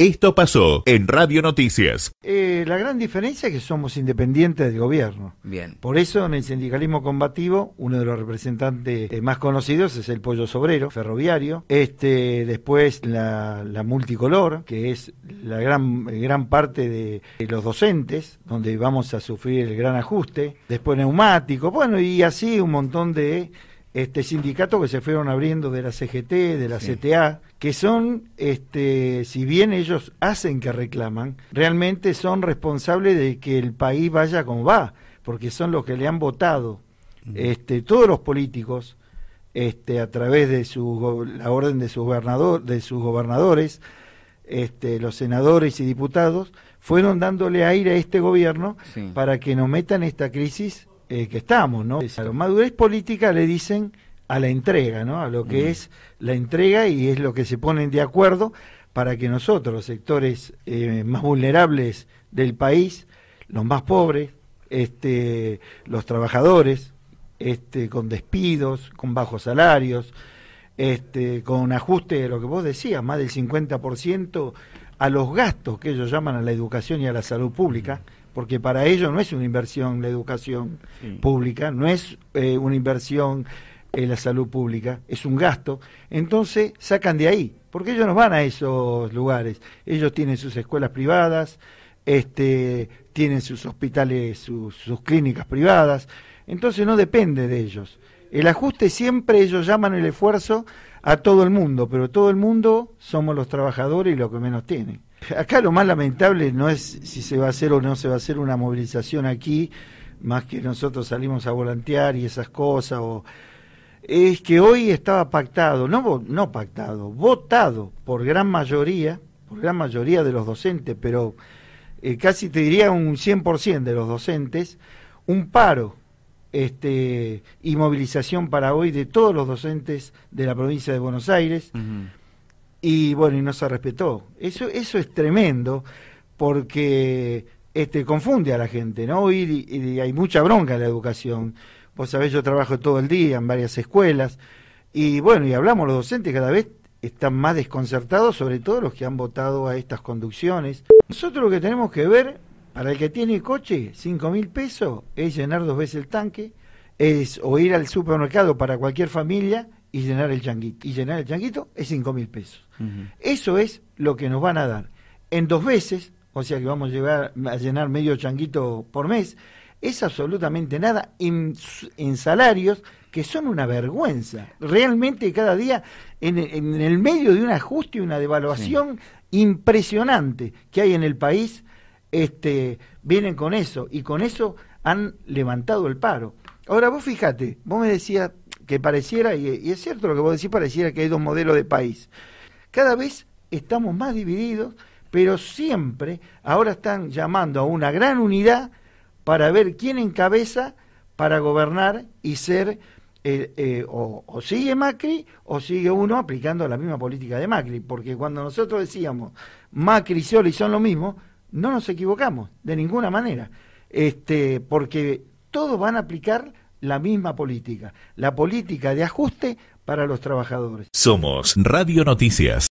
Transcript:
Esto pasó en Radio Noticias. Eh, la gran diferencia es que somos independientes del gobierno. Bien. Por eso en el sindicalismo combativo, uno de los representantes eh, más conocidos es el pollo sobrero, ferroviario. Este, después la, multicolor, que es la gran, eh, gran parte de, los docentes, donde vamos a sufrir el gran ajuste. Después neumático, bueno, y así un montón de este, sindicato que se fueron abriendo de la CGT, de la CTA, que son, este, si bien ellos hacen que reclaman, realmente son responsables de que el país vaya como va, porque son los que le han votado. Este, todos los políticos, este, a través de su, la orden de sus, gobernador, de sus gobernadores, este, los senadores y diputados, fueron dándole aire a este gobierno para que nos metan esta crisis eh, que estamos, ¿no? la madurez política le dicen a la entrega, ¿no? A lo que es la entrega y es lo que se ponen de acuerdo para que nosotros, los sectores eh, más vulnerables del país, los más pobres, este, los trabajadores, este, con despidos, con bajos salarios, este, con ajuste de lo que vos decías, más del 50% a los gastos que ellos llaman a la educación y a la salud pública, porque para ellos no es una inversión la educación pública, no es eh, una inversión en eh, la salud pública, es un gasto. Entonces sacan de ahí, porque ellos no van a esos lugares. Ellos tienen sus escuelas privadas, este, tienen sus hospitales, sus clínicas privadas. Entonces no depende de ellos. El ajuste siempre ellos llaman el esfuerzo a todo el mundo, pero todo el mundo somos los trabajadores y los que menos tienen. Acá lo más lamentable no es si se va a hacer o no se va a hacer una movilización aquí, más que nosotros salimos a volantear y esas cosas, o es que hoy estaba pactado, no, no pactado, votado por gran mayoría, por gran mayoría de los docentes, pero eh, casi te diría un 100% de los docentes, un paro este, y movilización para hoy de todos los docentes de la provincia de Buenos Aires. Y bueno, y no se respetó. Eso, eso es tremendo porque este, confunde a la gente, ¿no? y hay mucha bronca en la educación. Vos sabés, yo trabajo todo el día en varias escuelas. Y bueno, y hablamos los docentes cada vez están más desconcertados, sobre todo los que han votado a estas conducciones. Nosotros lo que tenemos que ver para el que tiene coche, cinco mil pesos es llenar dos veces el tanque, es o ir al supermercado para cualquier familia y llenar el changuito. Y llenar el changuito es cinco mil pesos. Eso es lo que nos van a dar. En dos veces, o sea que vamos a, llevar, a llenar medio changuito por mes, es absolutamente nada en, salarios que son una vergüenza. Realmente cada día en, el medio de un ajuste y una devaluación impresionante que hay en el país este, vienen con eso y con eso han levantado el paro. Ahora vos fíjate, vos me decías que pareciera, y, es cierto lo que vos decís, pareciera que hay dos modelos de país. Cada vez estamos más divididos, pero siempre ahora están llamando a una gran unidad para ver quién encabeza para gobernar y ser eh, eh, o, sigue Macri o sigue uno aplicando la misma política de Macri, porque cuando nosotros decíamos Macri y Scioli son lo mismo, no nos equivocamos, de ninguna manera, este, porque todos van a aplicar la misma política, la política de ajuste para los trabajadores. Somos Radio Noticias.